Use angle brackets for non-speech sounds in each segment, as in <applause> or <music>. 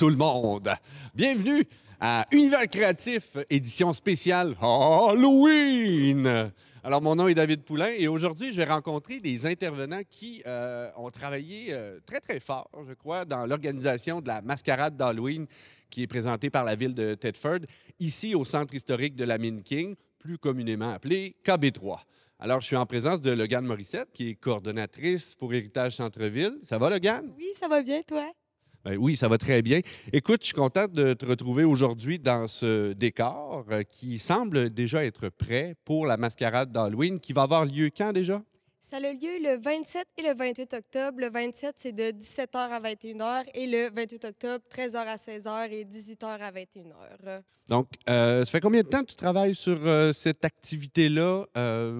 tout le monde. Bienvenue à Univers Créatif, édition spéciale Halloween. Alors, mon nom est David Poulain et aujourd'hui, j'ai rencontré des intervenants qui euh, ont travaillé euh, très, très fort, je crois, dans l'organisation de la mascarade d'Halloween qui est présentée par la ville de Tedford, ici au centre historique de la Mine King, plus communément appelé KB3. Alors, je suis en présence de Logan Morissette, qui est coordonnatrice pour Héritage Centre-Ville. Ça va, Logan? Oui, ça va bien, toi? Ben oui, ça va très bien. Écoute, je suis content de te retrouver aujourd'hui dans ce décor euh, qui semble déjà être prêt pour la mascarade d'Halloween qui va avoir lieu quand déjà? Ça a lieu le 27 et le 28 octobre. Le 27, c'est de 17h à 21h et le 28 octobre, 13h à 16h et 18h à 21h. Donc, euh, ça fait combien de temps que tu travailles sur euh, cette activité-là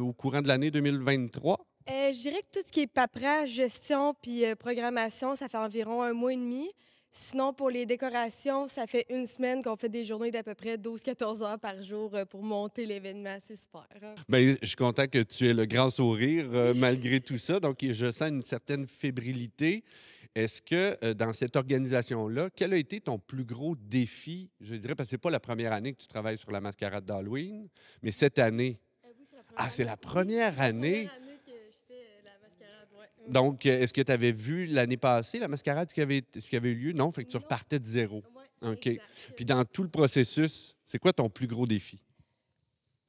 au courant de l'année 2023? Euh, je dirais que tout ce qui est paperasse, gestion puis euh, programmation, ça fait environ un mois et demi. Sinon, pour les décorations, ça fait une semaine qu'on fait des journées d'à peu près 12-14 heures par jour euh, pour monter l'événement. C'est super. Hein? Ben, je suis content que tu aies le grand sourire malgré tout ça. Donc, je sens une certaine fébrilité. Est-ce que dans cette organisation-là, quel a été ton plus gros défi? Je dirais, parce que ce pas la première année que tu travailles sur la mascarade d'Halloween, mais cette année. c'est ah, c'est La première année. Donc, euh, est-ce que tu avais vu l'année passée la mascarade, ce qui avait, ce qui avait eu lieu? Non, fait que tu repartais de zéro. OK. Puis dans tout le processus, c'est quoi ton plus gros défi?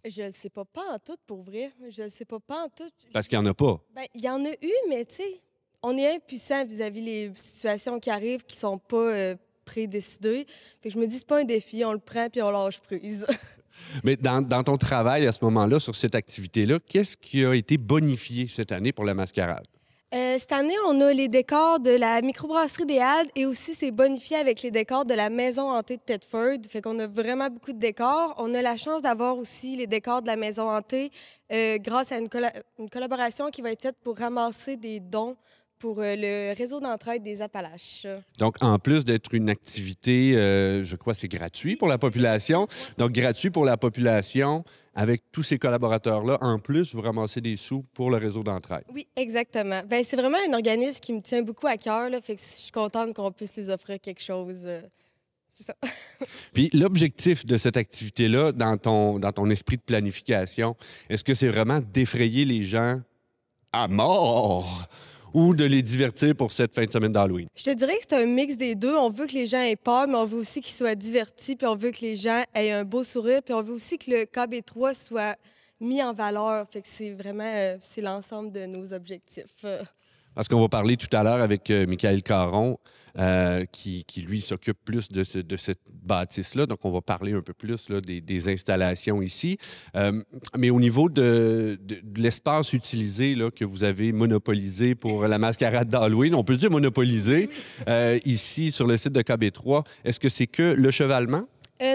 Je ne sais pas, pas en tout pour vrai. Je ne sais pas, pas en tout. Parce qu'il n'y en a pas. Ben, il y en a eu, mais tu sais, on est impuissant vis-à-vis les situations qui arrivent qui ne sont pas euh, prédécidées. Fait que je me dis, c'est pas un défi, on le prend puis on lâche prise. <laughs> Mais dans, ton travail à ce moment-là, sur cette activité-là, qu'est-ce qui a été bonifié cette année pour la mascarade? Euh, cette année, on a les décors de la microbrasserie des et aussi c'est bonifié avec les décors de la maison hantée de Tedford. Fait qu'on a vraiment beaucoup de décors. On a la chance d'avoir aussi les décors de la maison hantée euh, grâce à une, une, collaboration qui va être faite pour ramasser des dons pour euh, le réseau d'entraide des Appalaches. Donc, en plus d'être une activité, euh, je crois, c'est gratuit pour la population. Donc, gratuit pour la population. Avec tous ces collaborateurs-là, en plus, vous ramassez des sous pour le réseau d'entraide. Oui, exactement. Ben, c'est vraiment un organisme qui me tient beaucoup à cœur. Là, fait que je suis contente qu'on puisse lui offrir quelque chose. Euh, c'est ça. <laughs> Puis l'objectif de cette activité-là, dans ton, dans ton esprit de planification, est-ce que c'est vraiment d'effrayer les gens à mort? ou de les divertir pour cette fin de semaine d'Halloween? Je te dirais que c'est un mix des deux. On veut que les gens aient peur, mais on veut aussi qu'ils soient divertis, puis on veut que les gens aient un beau sourire, puis on veut aussi que le KB3 e soit mis en valeur. Fait que c'est vraiment, euh, c'est l'ensemble de nos objectifs. Parce qu'on va parler tout à l'heure avec euh, Michael Caron, euh, qui, lui s'occupe plus de, cette bâtisse-là. Donc, on va parler un peu plus des, installations ici. Euh, mais au niveau de, l'espace utilisé là, que vous avez monopolisé pour la mascarade d'Halloween, on peut dire monopolisé ici sur le site de KB3, est-ce que c'est que le chevalement?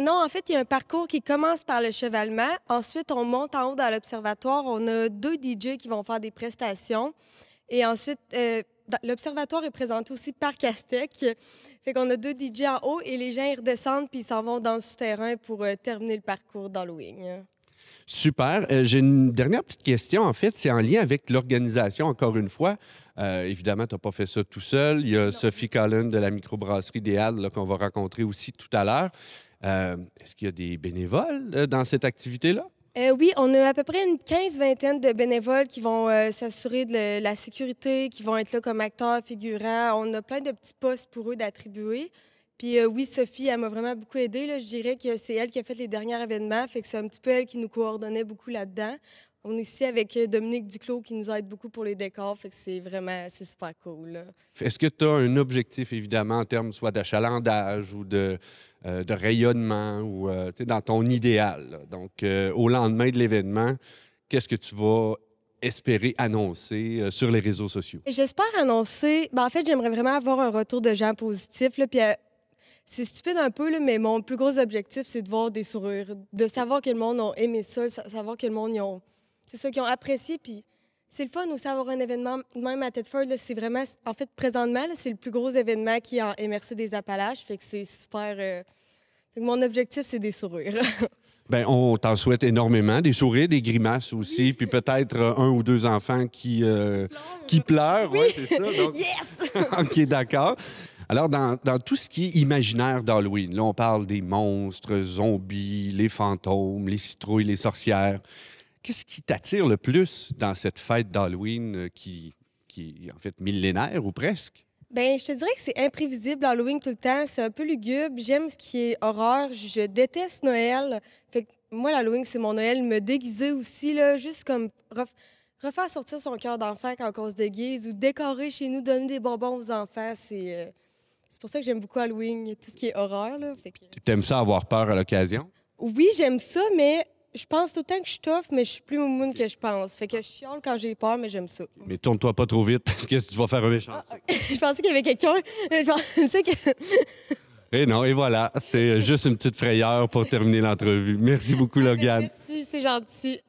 non, en fait, il y a un parcours qui commence par le chevalement. Ensuite, on monte en haut dans l'observatoire. On a deux DJ qui vont faire des prestations. Et ensuite, euh, l'observatoire est présenté aussi par Castec. Fait qu'on a deux DJ en haut et les gens ils redescendent puis ils s'en vont dans le souterrain pour euh, terminer le parcours d'Halloween. Super. Euh, j'ai une dernière petite question, en fait. C'est en lien avec l'organisation, encore une fois. évidemment, tu n'as pas fait ça tout seul. Il y a Sophie Collin de la microbrasserie des qu'on va rencontrer aussi tout à l'heure. Est-ce qu'il y a des bénévoles dans cette activité-là? Euh, oui, on a à peu près une quinze-vingtaine de bénévoles qui vont euh, s'assurer de la sécurité, qui vont être là comme acteurs, figurants. On a plein de petits postes pour eux d'attribuer. Puis euh, oui, Sophie, elle m'a vraiment beaucoup aidée. Là. Je dirais que c'est elle qui a fait les derniers événements, fait que c'est un petit peu elle qui nous coordonnait beaucoup là-dedans. On est ici avec Dominique Duclos qui nous aide beaucoup pour les décors, fait que c'est vraiment c'est super cool. Est-ce que tu as un objectif, évidemment, en termes soit d'achalandage ou de, euh, de rayonnement ou euh, dans ton idéal. Donc, euh, au lendemain de l'événement, qu'est-ce que tu vas espérer annoncer sur les réseaux sociaux? J'espère annoncer. Ben, en fait, j'aimerais vraiment avoir un retour de gens positifs. puis, c'est stupide un peu, mais mon plus gros objectif, c'est de voir des sourires, de savoir que le monde a aimé ça, savoir que le monde y ont. C'est ça qui ont apprécié. Puis c'est le fun aussi d'avoir un événement, même à Tedford. C'est vraiment. En fait, présentement, c'est le plus gros événement qui a en des Appalaches. Fait que c'est super mon objectif, c'est des sourires. <laughs> Bien, on t'en souhaite énormément. Des sourires, des grimaces aussi, puis peut-être euh, un ou deux enfants qui, euh, qui pleurent. Oui, ouais, c'est ça. <laughs> Yes! <laughs> OK, d'accord. Alors, dans, tout ce qui est imaginaire d'Halloween, là, on parle des monstres, zombies, les fantômes, les citrouilles, les sorcières. Qu'est-ce qui t'attire le plus dans cette fête d'Halloween euh, qui, qui est en fait millénaire ou presque? Ben, je te dirais que c'est imprévisible Halloween tout le temps. C'est un peu lugubre. J'aime ce qui est horreur. Je déteste Noël. Fait que moi, l'Halloween, c'est mon Noël. Me déguiser aussi, là, juste comme refaire sortir son cœur d'enfant quand on se déguise ou décorer chez nous, donner des bonbons aux enfants, c'est. Euh, c'est pour ça que j'aime beaucoup Halloween, tout ce qui est horreur. Là. T'aimes ça avoir peur à l'occasion? Oui, j'aime ça, mais je pense tout le temps que je suis mais je suis plus moumoune que je pense. Fait que je chiale quand j'ai peur, mais j'aime ça. Mais tourne-toi pas trop vite <laughs> parce que tu vas faire un méchant. Ah, ah. <laughs> je pensais qu'il y avait quelqu'un. Je <laughs> que. Et non, et voilà, c'est juste une petite frayeur pour terminer l'entrevue. Merci beaucoup, ah, Logan. Merci, c'est gentil.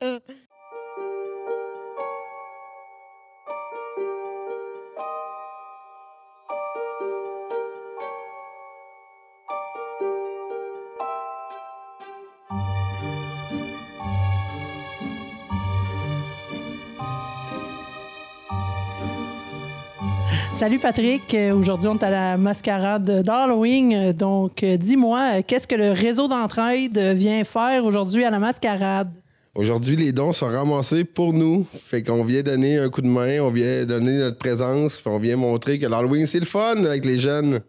Salut Patrick. Aujourd'hui, on est à la mascarade d'Halloween. Donc, euh, dis-moi, euh, qu'est-ce que le réseau d'entraide vient faire aujourd'hui à la mascarade? Aujourd'hui, les dons sont ramassés pour nous. Fait qu'on vient donner un coup de main, on vient donner notre présence, on vient montrer que l'Halloween, c'est le fun avec les jeunes.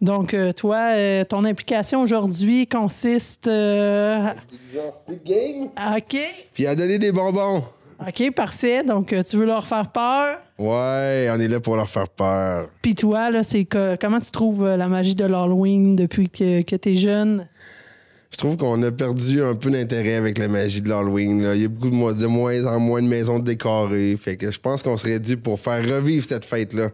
Donc, euh, toi, ton implication aujourd'hui consiste. OK. Puis à donner des bonbons. OK, parfait. Donc, euh, tu veux leur faire peur? Ouais, on est là pour leur faire peur. Puis toi, là, c'est comment tu trouves euh, la magie de l'Halloween depuis que, tu es jeune? Je trouve qu'on a perdu un peu d'intérêt avec la magie de l'Halloween. Il y a beaucoup de, de moins en moins de maisons décorées. Fait que je pense qu'on serait dû pour faire revivre cette fête-là.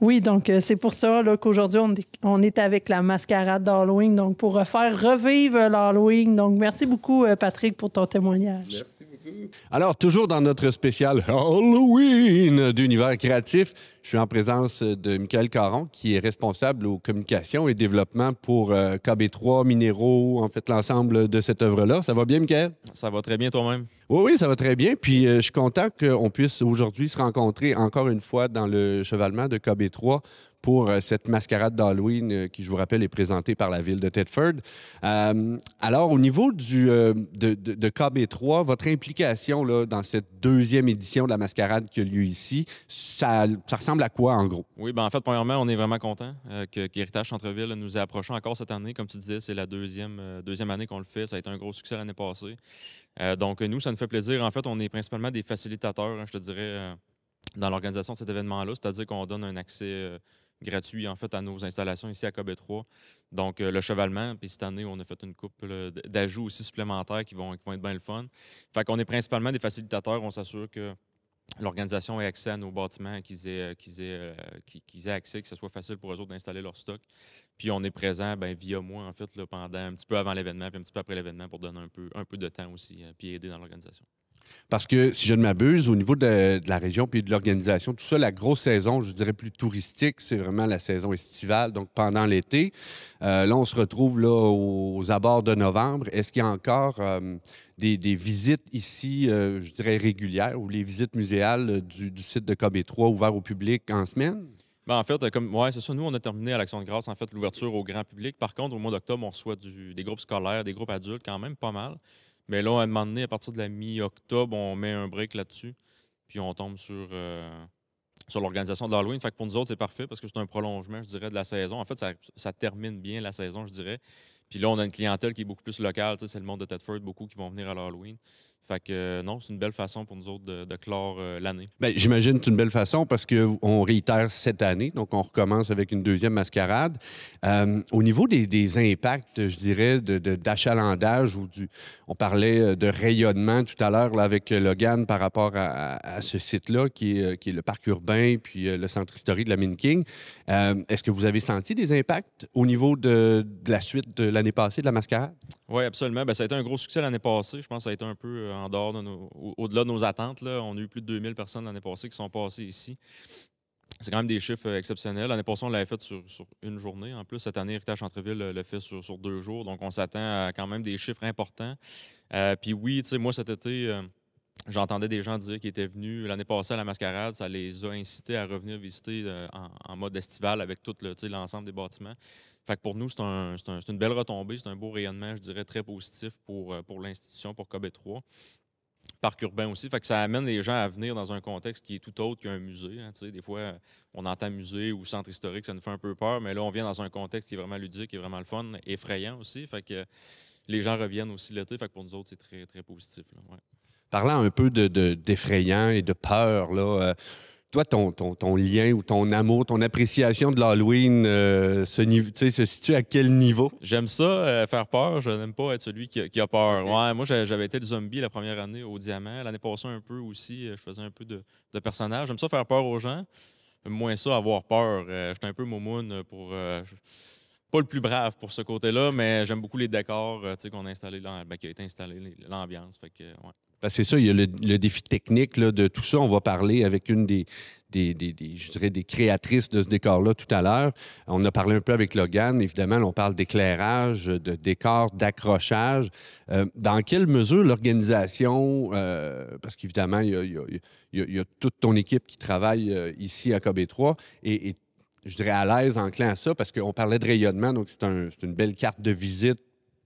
Oui, donc euh, c'est pour ça qu'aujourd'hui, on, est avec la mascarade d'Halloween, donc pour faire revivre l'Halloween. Donc, merci beaucoup, Patrick, pour ton témoignage. Alors, toujours dans notre spécial Halloween d'univers créatif, je suis en présence de Michael Caron, qui est responsable aux communications et développement pour euh, KB3, Minéraux, en fait, l'ensemble de cette œuvre-là. Ça va bien, Michael? Ça va très bien toi-même. Oui, oui, ça va très bien. Puis, euh, je suis content qu'on puisse aujourd'hui se rencontrer encore une fois dans le chevalement de KB3 pour euh, cette mascarade d'Halloween euh, qui, je vous rappelle, est présentée par la ville de Tedford. Euh, alors, au niveau du, de, de, KB3, votre implication là, dans cette deuxième édition de la mascarade qui a lieu ici, ça, ressemble à quoi, en gros? Oui, ben en fait, premièrement, on est vraiment content que qu'Héritage Centre-Ville nous ait encore cette année. Comme tu disais, c'est la deuxième, deuxième année qu'on le fait. Ça a été un gros succès l'année passée. donc, nous, ça nous fait plaisir. En fait, on est principalement des facilitateurs, hein, je te dirais dans l'organisation de cet événement-là, c'est-à-dire qu'on donne un accès gratuit en fait à nos installations ici à cobe 3. Donc euh, le chevalement, puis cette année on a fait une couple d'ajouts aussi supplémentaires qui vont, qui vont être bien le fun. Fait qu'on est principalement des facilitateurs, on s'assure que l'organisation ait accès à nos bâtiments, qu'ils aient, euh, euh, qu'ils aient, accès, que ce soit facile pour eux autres d'installer leur stock. Puis on est présent ben via moi, en fait, pendant un petit peu avant l'événement, puis un petit peu après l'événement pour donner un peu, un peu de temps aussi, puis aider dans l'organisation. Parce que, si je ne m'abuse, au niveau de, la région puis de l'organisation, tout ça, la grosse saison, je dirais plus touristique, c'est vraiment la saison estivale, donc pendant l'été. Euh, là, on se retrouve là, aux abords de novembre. Est-ce qu'il y a encore euh, des, visites ici, euh, je dirais, régulières ou les visites muséales du, site de KB3 ouvert au public en semaine? Ben en fait, comme ouais, c'est ça, nous, on a terminé à l'Action de grâce, en fait, l'ouverture au grand public. Par contre, au mois d'octobre, on reçoit des groupes scolaires, des groupes adultes, quand même pas mal. Mais là, à un moment donné, à partir de la mi-octobre, on met un break là-dessus. Puis on tombe sur, euh, sur l'organisation de l'Halloween. Fait pour nous autres, c'est parfait parce que c'est un prolongement, je dirais, de la saison. En fait, ça, ça, termine bien la saison, je dirais. Puis là, on a une clientèle qui est beaucoup plus locale. C'est le monde de Tedford, beaucoup qui vont venir à l'Halloween. Fait que euh, non, c'est une belle façon pour nous autres de, clore euh, l'année. Bien, j'imagine que c'est une belle façon parce qu'on réitère cette année, donc on recommence avec une deuxième mascarade. Euh, au niveau des, impacts, je dirais, de, d'achalandage ou du. On parlait de rayonnement tout à l'heure là, avec Logan par rapport à, ce site-là qui est, qui est, le parc urbain puis le centre historique de la Minking. Est-ce que vous avez senti des impacts au niveau de la suite de l'année passée de la mascarade? Oui, absolument. Ben ça a été un gros succès l'année passée. Je pense que ça a été un peu euh, en dehors de au-delà de nos attentes. Là. On a eu plus de 2000 personnes l'année passée qui sont passées ici. C'est quand même des chiffres euh, exceptionnels. L'année passée, on l'avait fait sur, une journée. En plus, cette année, Héritage entreville le fait sur, deux jours. Donc, on s'attend à quand même des chiffres importants. Euh, puis oui, tu sais, moi, cet été, J'entendais des gens dire qu'ils étaient venus l'année passée à la mascarade, ça les a incités à revenir visiter euh, en, mode estival avec tout l'ensemble des bâtiments. Fait que pour nous, c'est une belle retombée, c'est un beau rayonnement, je dirais, très positif pour, euh, pour l'institution, pour Kobe 3 parc urbain aussi. Fait que ça amène les gens à venir dans un contexte qui est tout autre qu'un musée. Hein, des fois, on entend musée ou centre historique, ça nous fait un peu peur, mais là, on vient dans un contexte qui est vraiment ludique, qui est vraiment le fun, effrayant aussi. Fait que les gens reviennent aussi l'été. Fait que pour nous autres, c'est très, très positif. Parlant un peu d'effrayant de, d'effrayant et de peur, là, euh, toi, ton, ton, lien ou ton amour, ton appréciation de l'Halloween euh, se, situe à quel niveau? J'aime ça, euh, faire peur. Je n'aime pas être celui qui a, peur. Ouais, moi, j'avais été le zombie la première année au Diamant. L'année passée, un peu aussi, je faisais un peu de, de personnage. J'aime ça faire peur aux gens. Moins ça, avoir peur. J'étais un peu moumoune pour... pas le plus brave pour ce côté-là, mais j'aime beaucoup les décors qu'on a installés, ben, qui a été installé, l'ambiance. Fait que, ouais. Ben, c'est ça, il y a le, défi technique de tout ça. On va parler avec une des, je dirais des créatrices de ce décor-là tout à l'heure. On a parlé un peu avec Logan. Évidemment, on parle d'éclairage, de décor, d'accrochage. Euh, dans quelle mesure l'organisation, euh, parce qu'évidemment, il y, a toute ton équipe qui travaille euh, ici à COB3 et, je dirais à l'aise, enclin à ça, parce qu'on parlait de rayonnement, donc c'est une belle carte de visite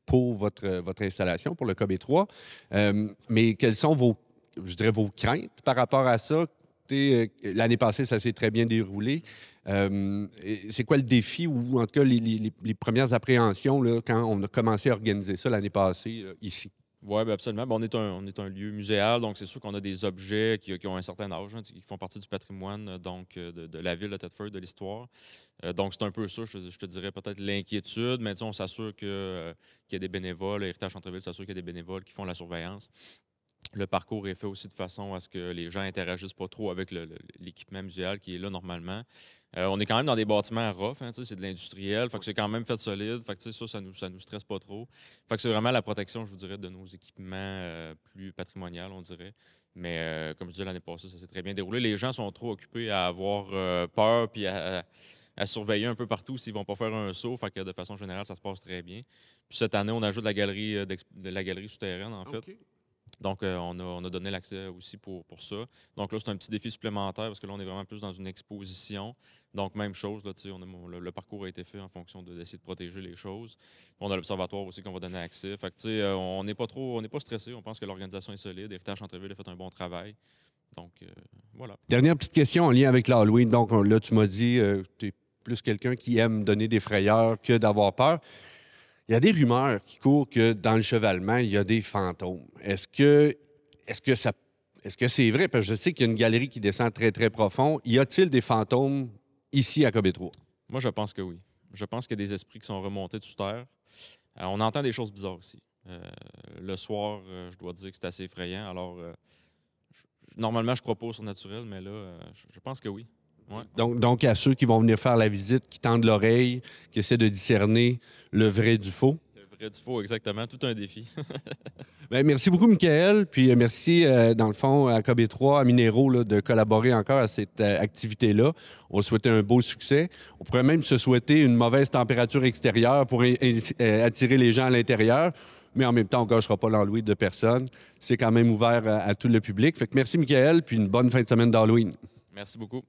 pour votre, votre installation, pour le kb 3 euh, mais quelles sont vos, je dirais, vos craintes par rapport à ça? Euh, l'année passée, ça s'est très bien déroulé. Euh, c'est quoi le défi ou en tout cas les, les premières appréhensions là, quand on a commencé à organiser ça l'année passée ici? Oui, ben, absolument. Ben, on, est un, on est un lieu muséal, donc c'est sûr qu'on a des objets qui, ont un certain âge, hein, qui font partie du patrimoine euh, donc euh, de, la ville de Tetford, de l'histoire. Euh, donc c'est un peu ça, je, te dirais peut-être l'inquiétude, mais on s'assure qu'il y a des bénévoles, Héritage Centre-Ville s'assure qu'il y a des bénévoles qui font la surveillance le parcours est fait aussi de façon à ce que les gens interagissent pas trop avec l'équipement muséal qui est là normalement. Euh, on est quand même dans des bâtiments rough, hein, c'est de l'industriel, fait que c'est quand même fait solide, fait que ça, ça nous, nous stresse pas trop. Fait que c'est vraiment la protection, je vous dirais, de nos équipements euh, plus patrimonial, on dirait. Mais euh, comme je disais l'année passée, ça s'est très bien déroulé. Les gens sont trop occupés à avoir peur puis à, surveiller un peu partout s'ils vont pas faire un saut. Fait que de façon générale, ça se passe très bien. cette année, on ajoute la galerie, de la galerie souterraine, en ah, fait. Donc, euh, on, a, donné l'accès aussi pour, pour ça. Donc là, c'est un petit défi supplémentaire parce que là, on est vraiment plus dans une exposition. Donc, même chose, le, parcours a été fait en fonction d'essayer de, protéger les choses. On a l'observatoire aussi qu'on va donner accès. Fait que, euh, on n'est pas trop, on n'est pas stressé. On pense que l'organisation est solide. Héritage Entreville a fait un bon travail. Donc, euh, voilà. Dernière petite question en lien avec l'Halloween. Donc, là, tu m'as dit, que tu es plus quelqu'un qui aime donner des frayeurs que d'avoir peur. Il y a des rumeurs qui courent que dans le chevalement, il y a des fantômes. Est-ce que, est que ça est-ce que c'est vrai? Parce que je sais qu'il y a une galerie qui descend très, très profond. Y a-t-il des fantômes ici à 3? Moi, je pense que oui. Je pense qu'il y a des esprits qui sont remontés de sous terre. Euh, on entend des choses bizarres aussi. Euh, le soir, euh, je dois dire que c'est assez effrayant. Alors, normalement, je crois pas au surnaturel, mais là, je pense que oui. Donc, à ceux qui vont venir faire la visite, qui tendent l'oreille, qui essaient de discerner le vrai du faux. Le vrai du faux, exactement. Tout un défi. <laughs> Ben, merci beaucoup, Michael. Puis euh, merci, euh, dans le fond, à KB3, à Minéraux, de collaborer encore à cette euh, activité-là. On souhaitait un beau succès. On pourrait même se souhaiter une mauvaise température extérieure pour attirer les gens à l'intérieur. Mais en même temps, on ne gâchera pas l'Halloween de personne. C'est quand même ouvert à, tout le public. Fait que merci, Michael, puis une bonne fin de semaine d'Halloween. Merci beaucoup.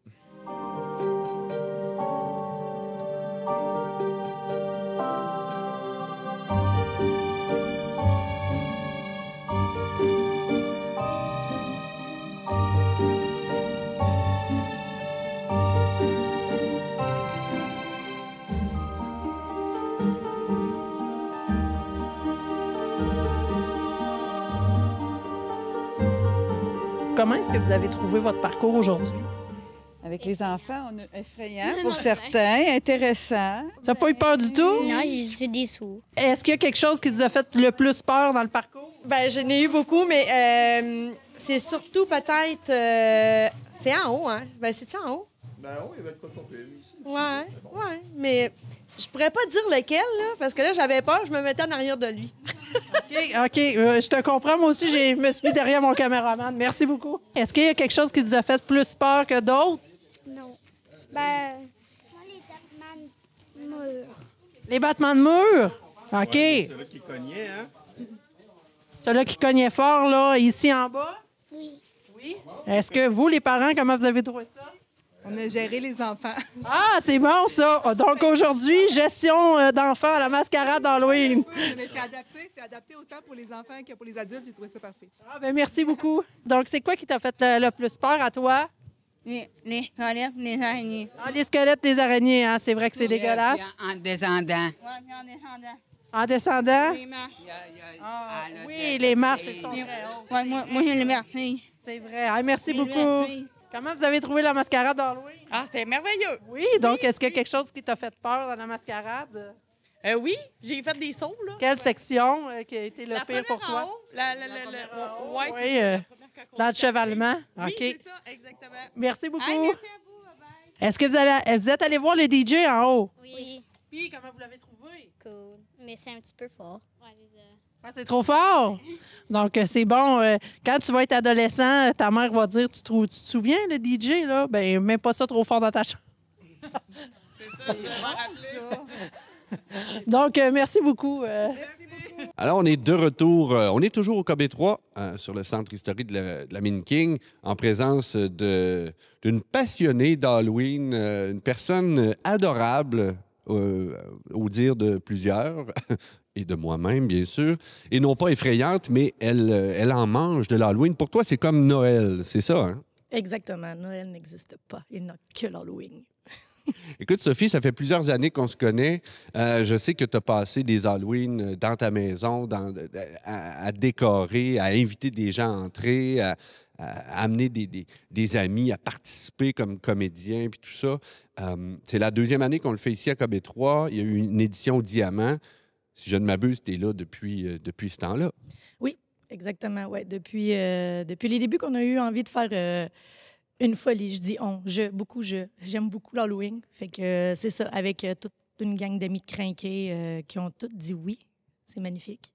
Comment est-ce que vous avez trouvé votre parcours aujourd'hui? Avec les enfants, on a effrayant pour certains, intéressant. Tu n'as pas eu peur du tout? Non, je suis sous. Est-ce qu'il y a quelque chose qui vous a fait le plus peur dans le parcours? Bien, j'en ai eu beaucoup, mais euh, c'est surtout peut-être. Euh, c'est en haut, hein? Bien, cest en haut? Ben haut, il y avait le coton ici. Ouais, ouais. Mais je pourrais pas dire lequel, parce que là, j'avais peur, je me mettais en arrière de lui. <laughs> OK, OK. Euh, je te comprends. Moi aussi, je me suis mis derrière mon caméraman. Merci beaucoup. Est-ce qu'il y a quelque chose qui vous a fait plus peur que d'autres? Non. Ben. les battements de mur. Les battements de mur? OK. Celui-là qui cognait, hein? Celui-là qui cognait fort, là, ici en bas? Oui. Oui. Est-ce que vous, les parents, comment vous avez trouvé ça? On a géré les enfants. <laughs> Ah, c'est bon, ça. Donc, aujourd'hui, gestion euh, d'enfants à la mascarade d'Halloween. c'est adapté. C'est adapté autant pour les enfants que pour les adultes. J'ai trouvé ça parfait. Ah, ben merci beaucoup. Donc, c'est quoi qui t'a fait le, plus peur à toi? Les, squelettes des araignées. Ah, les squelettes des araignées, hein? C'est vrai que c'est dégueulasse. En descendant. Oui, en descendant. En descendant? Les marches. Ah, ah, oui, les marches, elles sont très hautes. moi, moi, j'aime les marches. C'est vrai. Ah, merci beaucoup. Comment vous avez trouvé la mascarade d'Halloween? Ah, c'était merveilleux. Oui, donc est-ce qu'il y a quelque chose qui t'a fait peur dans la mascarade? Euh, oui, j'ai fait des sauts. Là. Quelle section euh, qui a été le la pire pour toi? la, la, la, haut. oui, euh, dans le chevalement. Oui, c'est ça, exactement. Merci beaucoup. merci à vous. Bye bye. Est-ce que vous, allez, euh, vous êtes allé voir le DJ en haut? Oui. Puis, comment vous l'avez trouvé? Cool. Mais c'est un petit peu fort. Ah, c'est trop fort! Donc, euh, c'est bon. Euh, quand tu vas être adolescent, euh, ta mère va dire Tu, te souviens, le DJ, là? Ben, mets pas ça trop fort dans ta chambre. c'est ça, il Donc, merci beaucoup. Merci Alors, on est de retour. on est toujours au KB3, hein, sur le centre historique de la, de la Mine King, en présence d'une passionnée d'Halloween, une personne adorable, au dire de plusieurs, et de moi-même, bien sûr, et non pas effrayante, mais elle, euh, elle en mange de l'Halloween. Pour toi, c'est comme Noël, c'est ça, hein? Exactement. Noël n'existe pas. Il n'a que l'Halloween. <laughs> Écoute, Sophie, ça fait plusieurs années qu'on se connaît. Euh, je sais que tu as passé des Halloween euh, dans ta maison, dans, à, décorer, à inviter des gens à entrer, à, amener des, amis, à participer comme comédien, puis tout ça. c'est la deuxième année qu'on le fait ici à Cobé 3. Il y a eu une édition au Diamant si je ne m'abuse, tu es là depuis, euh, depuis ce temps-là. Oui, exactement. Ouais. Depuis, euh, depuis les débuts qu'on a eu envie de faire euh, une folie, je dis on, je, beaucoup je. J'aime beaucoup l'Halloween. Fait que c'est ça, avec toute une gang d'amis crinqués qui ont toutes dit oui. C'est magnifique.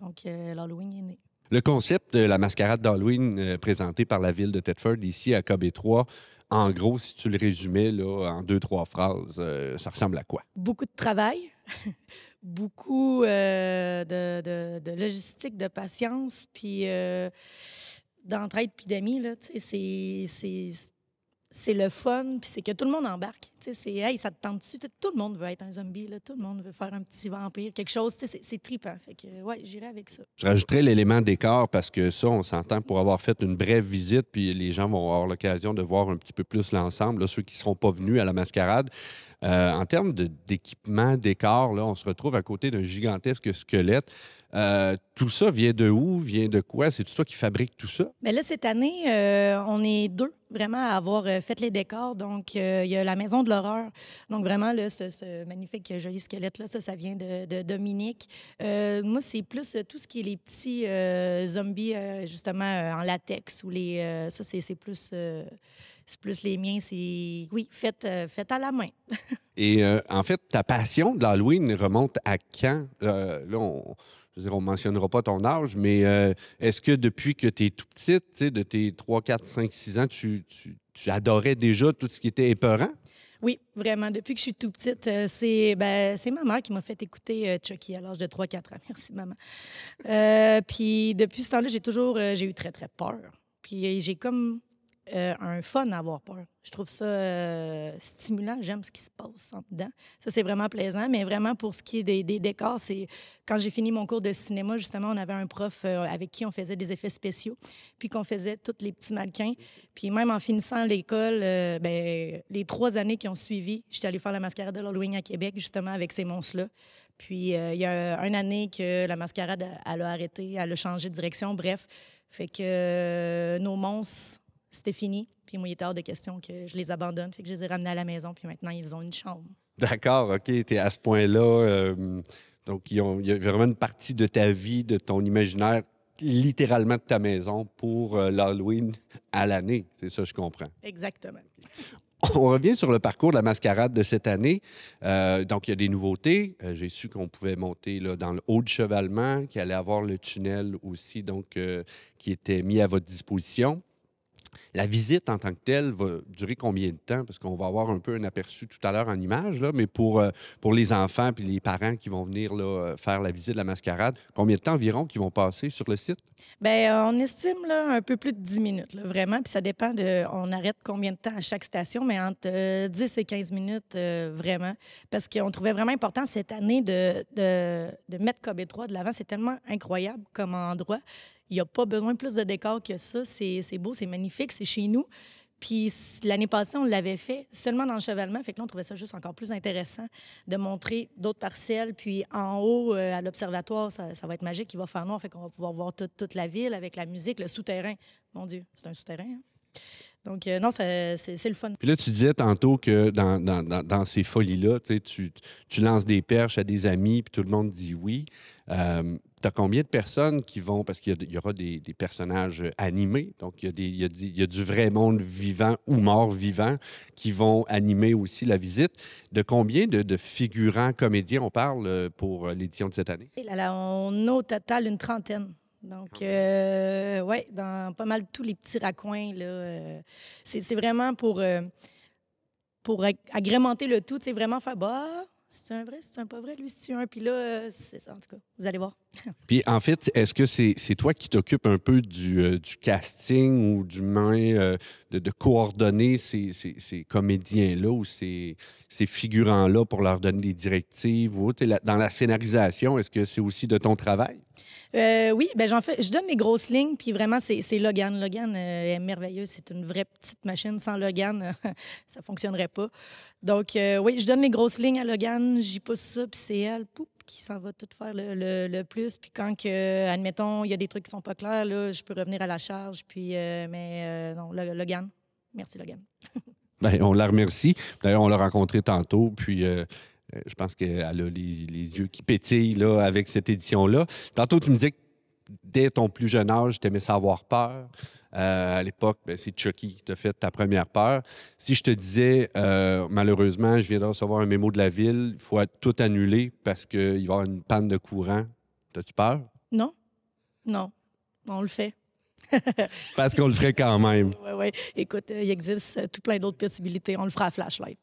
Donc, l'Halloween est né. Le concept de la mascarade d'Halloween présentée par la ville de Thetford ici à KB3, en gros, si tu le résumais là, en deux, trois phrases, ça ressemble à quoi? Beaucoup de travail. <laughs> beaucoup euh, de, logistique, de patience, puis euh, d'entraide, puis d'amis. C'est le fun, puis c'est que tout le monde embarque c'est hey, ça te tente dessus. Tout le monde veut être un zombie, là. tout le monde veut faire un petit vampire, quelque chose. C'est trippant. Fait que, ouais, j'irai avec ça. Je rajouterais l'élément décor parce que ça, on s'entend pour avoir fait une brève visite, puis les gens vont avoir l'occasion de voir un petit peu plus l'ensemble, ceux qui ne seront pas venus à la mascarade. Euh, en termes d'équipement, décor, là, on se retrouve à côté d'un gigantesque squelette. Euh, tout ça vient de où? Vient de quoi? C'est toi qui fabrique tout ça? Mais ben là, cette année, euh, on est deux vraiment à avoir fait les décors. Donc, il y a la maison de donc, vraiment, là, ce, magnifique, euh, joli squelette-là, ça, ça vient de, Dominique. Euh, moi, c'est plus euh, tout ce qui est les petits zombies, justement, en latex ou les. ça, c'est plus. c'est plus les miens, c'est. Oui, faites, fait à la main. <laughs> Et en fait, ta passion de l'Halloween remonte à quand? là, on je on ne mentionnera pas ton âge, mais est-ce que depuis que tu es tout petite, de tes 3, 4, 5, 6 ans, tu, tu, adorais déjà tout ce qui était épeurant? Oui, vraiment. Depuis que je suis tout petite, euh, c'est ben, ma mère qui m'a fait écouter euh, Chucky à l'âge de 3-4 ans. <laughs> Merci, maman. Euh, puis depuis ce temps-là, j'ai toujours j'ai eu très, très peur. Puis j'ai comme euh, un fun à avoir peur. Je trouve ça euh, stimulant. J'aime ce qui se passe en dedans. Ça, c'est vraiment plaisant. Mais vraiment, pour ce qui est des, décors, c'est quand j'ai fini mon cours de cinéma, justement, on avait un prof euh, avec qui on faisait des effets spéciaux, puis qu'on faisait tous les petits mannequins. Puis même en finissant l'école, ben, les trois années qui ont suivi, j'étais allée faire la mascarade de l'Halloween à Québec, justement, avec ces monstres-là. Puis il y a une année que la mascarade, elle a arrêté, elle a changé de direction. Bref, fait que nos monstres c'était fini. Puis moi, il était hors de question que je les abandonne. Fait que je les ai ramenés à la maison. Puis maintenant, ils ont une chambre. D'accord, OK. Tu es à ce point-là. Euh, donc, il y a vraiment une partie de ta vie, de ton imaginaire, littéralement de ta maison pour euh, l'Halloween à l'année. C'est ça, je comprends. Exactement. On revient sur le parcours de la mascarade de cette année. Euh, donc, il y a des nouveautés. J'ai su qu'on pouvait monter dans le haut de chevalement, qu'il allait avoir le tunnel aussi, donc, qui était mis à votre disposition. La visite en tant que telle va durer combien de temps? Parce qu'on va avoir un peu un aperçu tout à l'heure en image, mais pour, euh, pour les enfants et les parents qui vont venir euh, faire la visite de la mascarade, combien de temps environ qu'ils vont passer sur le site? Bien, euh, on estime là, un peu plus de 10 minutes, vraiment. Puis ça dépend de. On arrête combien de temps à chaque station, mais entre 10 et 15 minutes, vraiment. Parce qu'on trouvait vraiment important cette année de, mettre Kobe 3 de l'avant. C'est tellement incroyable comme endroit. Il n'y a pas besoin de plus de décor que ça. C'est beau, c'est magnifique, c'est chez nous. Puis l'année passée, on l'avait fait seulement dans le chevalement. Fait que là, on trouvait ça juste encore plus intéressant de montrer d'autres parcelles. Puis en haut, euh, à l'observatoire, ça, va être magique. Il va faire noir. Fait qu'on va pouvoir voir toute la ville avec la musique, le souterrain. Mon Dieu, c'est un souterrain. Hein? Donc, euh, non, c'est le fun. Puis là, tu disais tantôt que dans, ces folies-là, tu, tu lances des perches à des amis, puis tout le monde dit oui. Euh, tu as combien de personnes qui vont, parce qu'il y, aura des, personnages animés, donc il y, a des, du vrai monde vivant ou mort vivant qui vont animer aussi la visite. De combien de, figurants comédiens on parle euh, pour l'édition de cette année? là, on a au total une trentaine. Donc, ah euh, oui, dans pas mal tous les petits raccoins, là, euh, c'est vraiment pour, euh, pour agrémenter le tout, c'est vraiment faire, bah, c'est un vrai, c'est un pas vrai, lui, c'est un, puis là, euh, c'est ça, en tout cas, vous allez voir. Puis en fait, est-ce que c'est toi qui t'occupes un peu du, euh, casting ou du moins euh, de, coordonner ces, ces, ces comédiens-là ou ces, figurants-là pour leur donner des directives ou autre? dans la scénarisation, est-ce que c'est aussi de ton travail? Euh, oui, ben j'en fais, je donne les grosses lignes, puis vraiment, c'est Logan. Logan est merveilleux, c'est une vraie petite machine. Sans Logan, <laughs> ça fonctionnerait pas. Donc, oui, je donne les grosses lignes à Logan, j'y pousse ça, puis c'est elle, poup, qui s'en va tout faire le, le, plus. Puis quand, que, admettons, il y a des trucs qui sont pas clairs, là, je peux revenir à la charge. Puis, euh, mais euh, non, Logan, merci Logan. <laughs> Bien, on la remercie. D'ailleurs, on l'a rencontré tantôt. Puis. Euh, je pense qu'elle a les, yeux qui pétillent là, avec cette édition-là. Tantôt, tu me disais que dès ton plus jeune âge, je t'aimais savoir peur. Euh, à l'époque, ben, c'est Chucky qui t'a fait ta première peur. Si je te disais, euh, malheureusement, je viens de recevoir un mémo de la ville, il faut tout annuler parce qu'il va y avoir une panne de courant, t'as-tu peur? Non. Non. On le fait. <laughs> Parce qu'on le ferait quand même. Oui, oui. Écoute, euh, il existe euh, tout plein d'autres possibilités. On le fera à flashlight.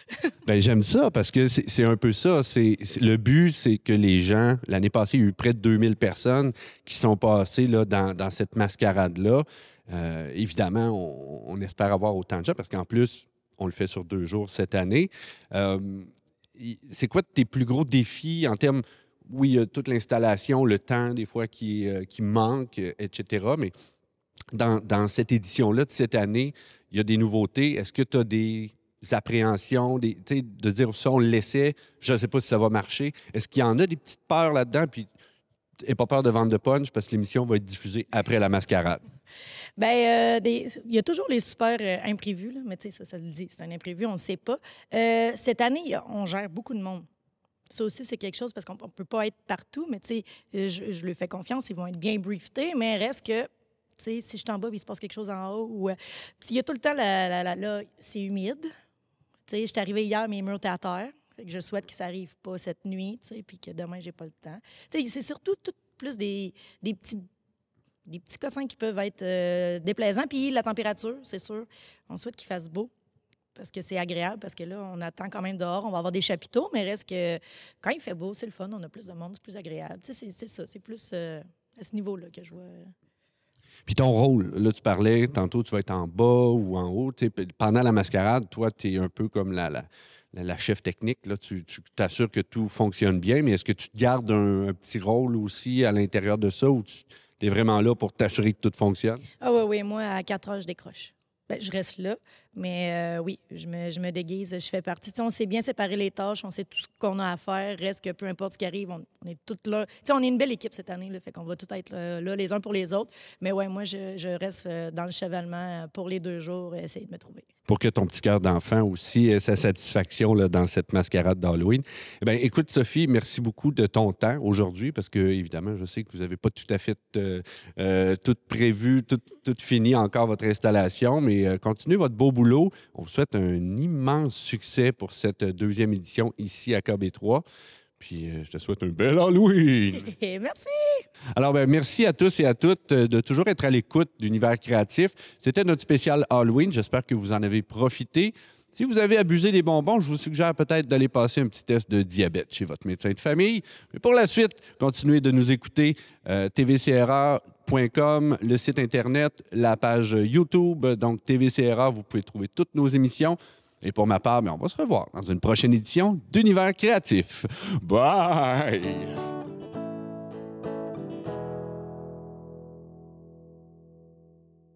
<laughs> ben, j'aime ça parce que c'est un peu ça. C'est Le but, c'est que les gens, l'année passée, il y a eu près de 2000 personnes qui sont passées là, dans, cette mascarade-là. Euh, évidemment, on, espère avoir autant de gens parce qu'en plus, on le fait sur deux jours cette année. c'est quoi tes plus gros défis en termes oui, il y a toute l'installation, le temps des fois qui, euh, qui manque, etc. Mais dans, cette édition-là de cette année, il y a des nouveautés. Est-ce que tu as des appréhensions, des, de dire ça, on le laissait, je ne sais pas si ça va marcher. Est-ce qu'il y en a des petites peurs là-dedans? Puis, et pas peur de vendre de punch parce que l'émission va être diffusée après la mascarade. Ben, euh, il y a toujours les super euh, imprévus, mais tu sais, ça, ça le dit, c'est un imprévu, on ne sait pas. cette année, on gère beaucoup de monde. Ça aussi, c'est quelque chose parce qu'on ne peut pas être partout, mais tu sais, euh, je, je fais confiance, ils vont être bien briefés, mais reste que tu sais, si je suis en bas, il se passe quelque chose en haut. Ou, euh, il y a tout le temps, là, c'est humide. Tu je suis arrivée hier, mes murs étaient à terre. que je souhaite que ça n'arrive pas cette nuit, puis que demain, j'ai pas le temps. c'est surtout tout plus des, des petits des petits cossins qui peuvent être euh, déplaisants. Puis la température, c'est sûr. On souhaite qu'il fasse beau parce que c'est agréable, parce que là, on attend quand même dehors, on va avoir des chapiteaux, mais reste que quand il fait beau, c'est le fun, on a plus de monde, c'est plus agréable. c'est ça, c'est plus euh, à ce niveau-là que je vois. Puis ton rôle, là, tu parlais, tantôt, tu vas être en bas ou en haut. Pendant la mascarade, toi, tu es un peu comme la, la, chef technique. Là, tu t'assures que tout fonctionne bien, mais est-ce que tu te gardes un, petit rôle aussi à l'intérieur de ça ou tu es vraiment là pour t'assurer que tout fonctionne? Ah oui, oui, moi, à quatre heures, je décroche. Ben, je reste là, mais euh, oui, je me, déguise, je fais partie. on sait bien séparer les tâches, on sait tout ce qu'on a à faire. Reste que peu importe ce qui arrive, on, est toutes là. on est une belle équipe cette année, là, fait qu'on va tout être euh, là, les uns pour les autres. Mais ouais, moi, je, reste euh, dans le chevalement pour les deux jours et essayer de me trouver. Pour que ton petit cœur d'enfant aussi ait sa satisfaction là, dans cette mascarade d'Halloween. Ben, écoute, Sophie, merci beaucoup de ton temps aujourd'hui parce que, évidemment, je sais que vous n'avez pas tout à fait tout prévu, tout, tout, fini encore votre installation, mais continuez votre beau boulot on vous souhaite un immense succès pour cette deuxième édition ici à KB3. Puis euh, je te souhaite un bel Halloween. <laughs> Eh, merci. Alors, ben, merci à tous et à toutes euh, de toujours être à l'écoute d'Univers créatif. C'était notre spécial Halloween. J'espère que vous en avez profité. Si vous avez abusé des bonbons, je vous suggère peut-être d'aller passer un petit test de diabète chez votre médecin de famille. Mais pour la suite, continuez de nous écouter. tvcr.com, euh, tvcra.com, le site Internet, la page YouTube. Donc, TVCRA, vous pouvez trouver toutes nos émissions. Et pour ma part, ben, on va se revoir dans une prochaine édition d'Univers créatif. Bye!